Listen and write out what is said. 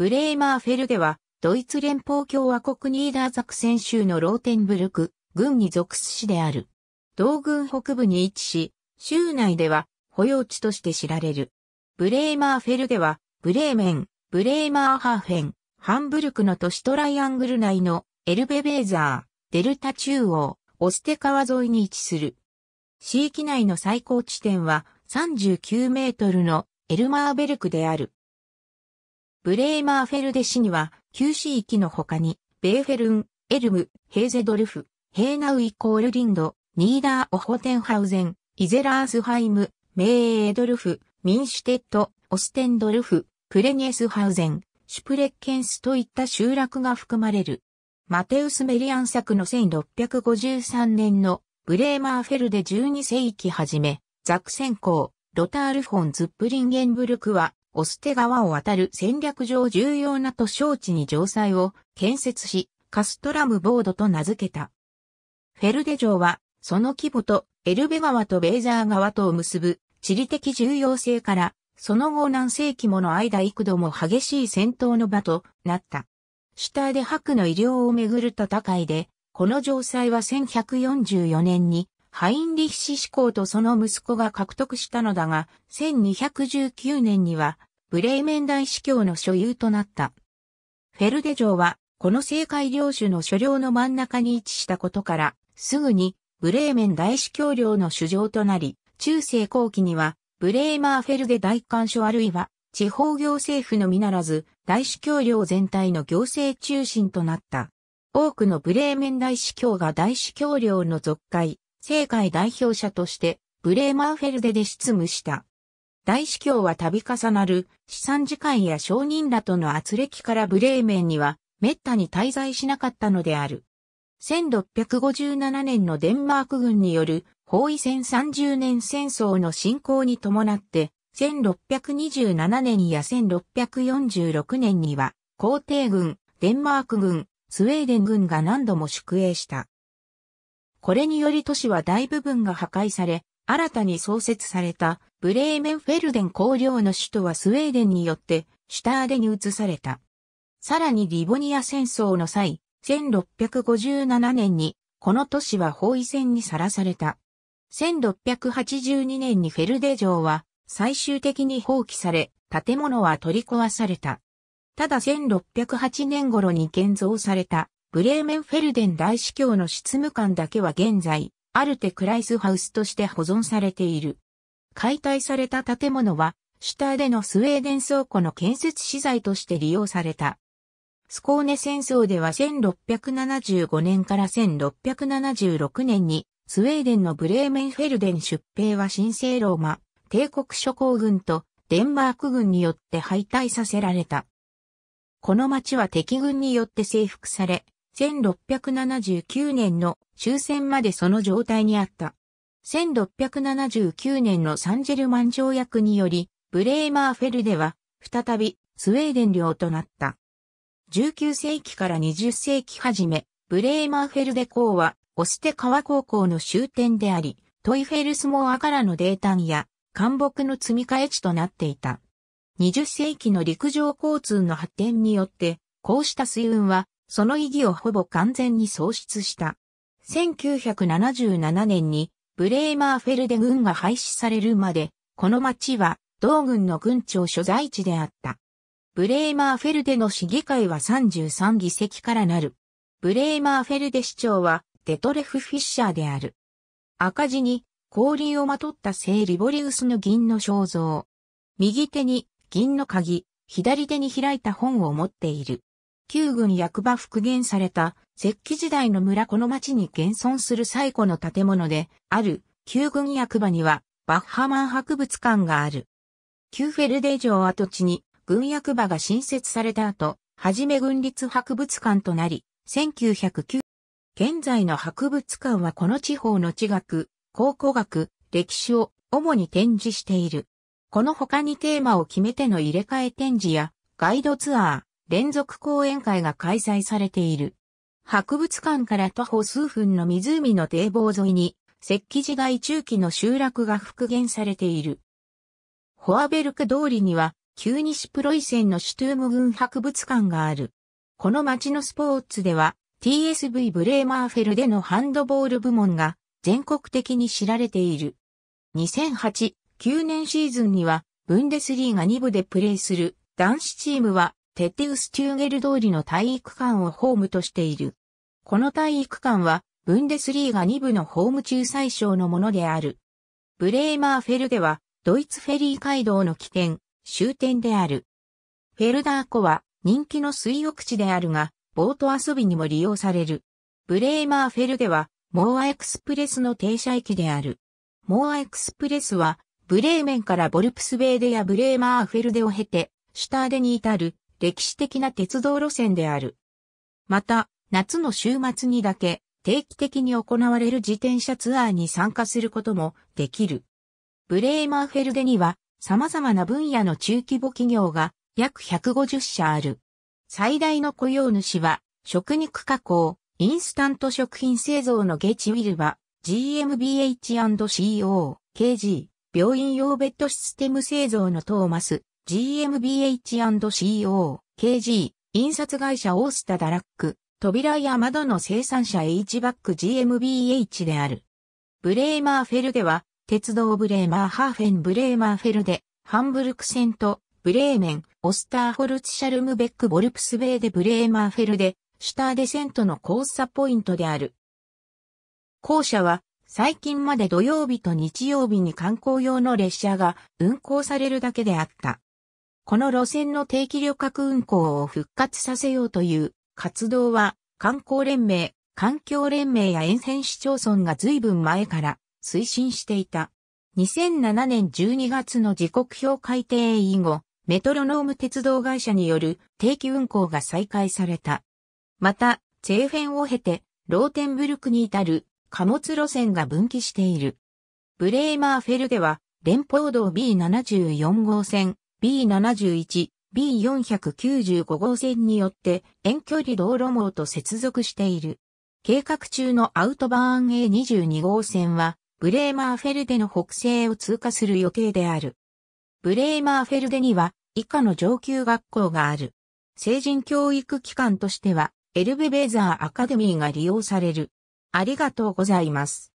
ブレーマーフェルデは、ドイツ連邦共和国ニーダーザクセン州のローテンブルク、軍に属す市である。同軍北部に位置し、州内では保養地として知られる。ブレーマーフェルデは、ブレーメン、ブレーマーハーフェン、ハンブルクの都市トライアングル内のエルベベーザー、デルタ中央、オステ川沿いに位置する。市域内の最高地点は39メートルのエルマーベルクである。ブレーマーフェルデ市には、旧市域の他に、ベーフェルン、エルム、ヘーゼドルフ、ヘーナウイコールリンド、ニーダーオホテンハウゼン、イゼラースハイム、メーエドルフ、ミンシュテッド、オステンドルフ、プレニエスハウゼン、シュプレッケンスといった集落が含まれる。マテウス・メリアン作の1653年のブレーマーフェルデ12世紀はじめ、ザクセンコー、ロタールフォン・ズップリンゲンブルクはオステ川を渡る戦略上重要な都市地に城塞を建設し、カストラムボードと名付けた。フェルデ城は、その規模とエルベ川とベーザー川とを結ぶ地理的重要性から、その後何世紀もの間幾度も激しい戦闘の場となった。下で白の医療をめぐる戦いで、この城塞は1144年にハインリヒシ志向とその息子が獲得したのだが、1219年には、ブレーメン大司教の所有となった。フェルデ城は、この政界領主の所領の真ん中に位置したことから、すぐに、ブレーメン大司教領の主城となり、中世後期には、ブレーマーフェルデ大官所あるいは、地方行政府のみならず、大司教領全体の行政中心となった。多くのブレーメン大司教が大司教領の属会、政界代表者として、ブレーマーフェルデで執務した。大司教は度重なる、資産時間や商人らとの圧力からブレーメンには、滅多に滞在しなかったのである。1657年のデンマーク軍による包囲戦30年戦争の進行に伴って、1627年や1646年には、皇帝軍、デンマーク軍、スウェーデン軍が何度も宿営した。これにより都市は大部分が破壊され、新たに創設されたブレーメンフェルデン公領の首都はスウェーデンによってシュターデに移された。さらにリボニア戦争の際、1657年にこの都市は包囲戦にさらされた。1682年にフェルデ城は最終的に放棄され、建物は取り壊された。ただ1608年頃に建造されたブレーメンフェルデン大司教の執務官だけは現在、アルテ・クライスハウスとして保存されている。解体された建物は、シュターでのスウェーデン倉庫の建設資材として利用された。スコーネ戦争では1675年から1676年に、スウェーデンのブレーメンフェルデン出兵は新生ローマ、帝国諸侯軍とデンマーク軍によって敗退させられた。この町は敵軍によって征服され、1679年の終戦までその状態にあった。1679年のサンジェルマン条約により、ブレーマーフェルデは、再び、スウェーデン領となった。19世紀から20世紀初め、ブレーマーフェルデ港は、オステ川高校の終点であり、トイフェルスモアからの泥炭や、干木の積み替え地となっていた。20世紀の陸上交通の発展によって、こうした水運はその意義をほぼ完全に喪失した。1977年にブレーマーフェルデ軍が廃止されるまで、この町は同軍の軍庁所在地であった。ブレーマーフェルデの市議会は33議席からなる。ブレーマーフェルデ市長はデトレフ・フィッシャーである。赤字に氷をまとった聖リボリウスの銀の肖像。右手に銀の鍵、左手に開いた本を持っている。旧軍役場復元された石器時代の村この町に現存する最古の建物である旧軍役場にはバッハマン博物館がある。旧フェルデ城跡地に軍役場が新設された後、はじめ軍立博物館となり、1909、現在の博物館はこの地方の地学、考古学、歴史を主に展示している。この他にテーマを決めての入れ替え展示やガイドツアー、連続講演会が開催されている。博物館から徒歩数分の湖の堤防沿いに、石器時代中期の集落が復元されている。ホアベルク通りには、旧西プロイセンのシュトゥーム軍博物館がある。この街のスポーツでは、TSV ブレーマーフェルでのハンドボール部門が全国的に知られている。2008、9年シーズンには、ブンデスリーが2部でプレーする男子チームはテテウスチューゲル通りの体育館をホームとしている。この体育館は、ブンデスリーガ2部のホーム仲裁賞のものである。ブレーマーフェルデは、ドイツフェリー街道の起点、終点である。フェルダー湖は人気の水浴地であるが、ボート遊びにも利用される。ブレーマーフェルデは、モーアエクスプレスの停車駅である。モーアエクスプレスは、ブレーメンからボルプスベーデやブレーマーフェルデを経て、シュターデに至る歴史的な鉄道路線である。また、夏の週末にだけ定期的に行われる自転車ツアーに参加することもできる。ブレーマーフェルデには様々な分野の中規模企業が約150社ある。最大の雇用主は食肉加工、インスタント食品製造のゲチウィルバ、GMBH&CO、KG、病院用ベッドシステム製造のトーマス、GMBH&CO、KG、印刷会社オースタダラック、扉や窓の生産者 H バック GMBH である。ブレーマーフェルでは、鉄道ブレーマーハーフェンブレーマーフェルで、ハンブルク線と、ブレーメン、オスターホルツシャルムベックボルプスベーでブレーマーフェルで、シュターデセントの交差ポイントである。校舎は、最近まで土曜日と日曜日に観光用の列車が運行されるだけであった。この路線の定期旅客運行を復活させようという活動は観光連盟、環境連盟や沿線市町村が随分前から推進していた。2007年12月の時刻表改定以後、メトロノーム鉄道会社による定期運行が再開された。また、チェーフェンを経て、ローテンブルクに至る貨物路線が分岐している。ブレーマーフェルでは、連邦道 B74 号線、B71、B495 号線によって遠距離道路網と接続している。計画中のアウトバーン A22 号線は、ブレーマーフェルデの北西を通過する予定である。ブレーマーフェルデには、以下の上級学校がある。成人教育機関としては、エルベベーザーアカデミーが利用される。ありがとうございます。